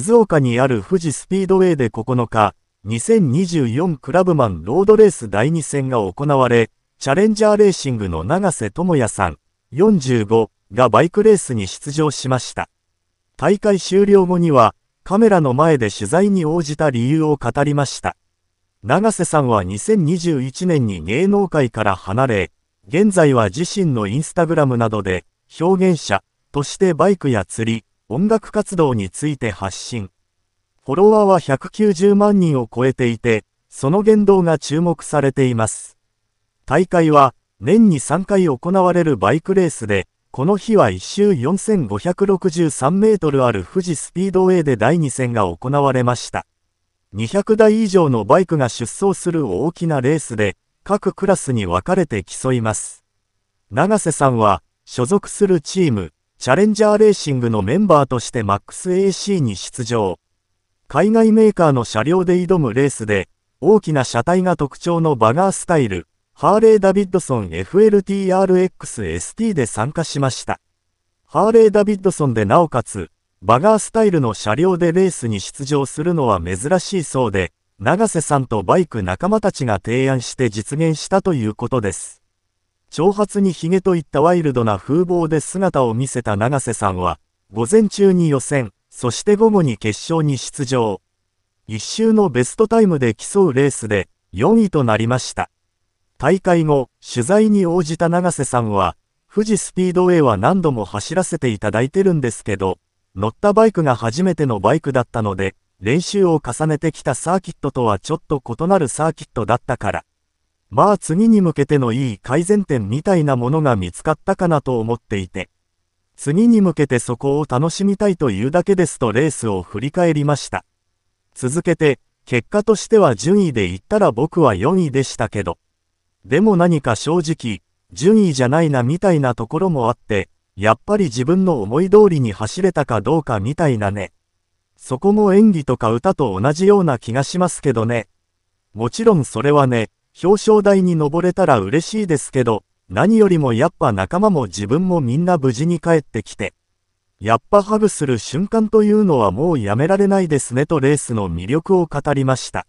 静岡にある富士スピードウェイで9日、2024クラブマンロードレース第2戦が行われ、チャレンジャーレーシングの長瀬智也さん、45がバイクレースに出場しました。大会終了後には、カメラの前で取材に応じた理由を語りました。長瀬さんは2021年に芸能界から離れ、現在は自身のインスタグラムなどで、表現者としてバイクや釣り、音楽活動について発信。フォロワーは190万人を超えていて、その言動が注目されています。大会は年に3回行われるバイクレースで、この日は1周4563メートルある富士スピードウェイで第2戦が行われました。200台以上のバイクが出走する大きなレースで、各クラスに分かれて競います。長瀬さんは、所属するチーム、チャレンジャーレーシングのメンバーとして MAXAC に出場。海外メーカーの車両で挑むレースで、大きな車体が特徴のバガースタイル、ハーレー・ダビッドソン FLTRXST で参加しました。ハーレー・ダビッドソンでなおかつ、バガースタイルの車両でレースに出場するのは珍しいそうで、長瀬さんとバイク仲間たちが提案して実現したということです。長髪にヒゲといったワイルドな風貌で姿を見せた永瀬さんは、午前中に予選、そして午後に決勝に出場。一周のベストタイムで競うレースで4位となりました。大会後、取材に応じた永瀬さんは、富士スピードウェイは何度も走らせていただいてるんですけど、乗ったバイクが初めてのバイクだったので、練習を重ねてきたサーキットとはちょっと異なるサーキットだったから。まあ次に向けてのいい改善点みたいなものが見つかったかなと思っていて、次に向けてそこを楽しみたいというだけですとレースを振り返りました。続けて、結果としては順位で言ったら僕は4位でしたけど、でも何か正直、順位じゃないなみたいなところもあって、やっぱり自分の思い通りに走れたかどうかみたいなね。そこも演技とか歌と同じような気がしますけどね。もちろんそれはね、表彰台に登れたら嬉しいですけど、何よりもやっぱ仲間も自分もみんな無事に帰ってきて、やっぱハグする瞬間というのはもうやめられないですねとレースの魅力を語りました。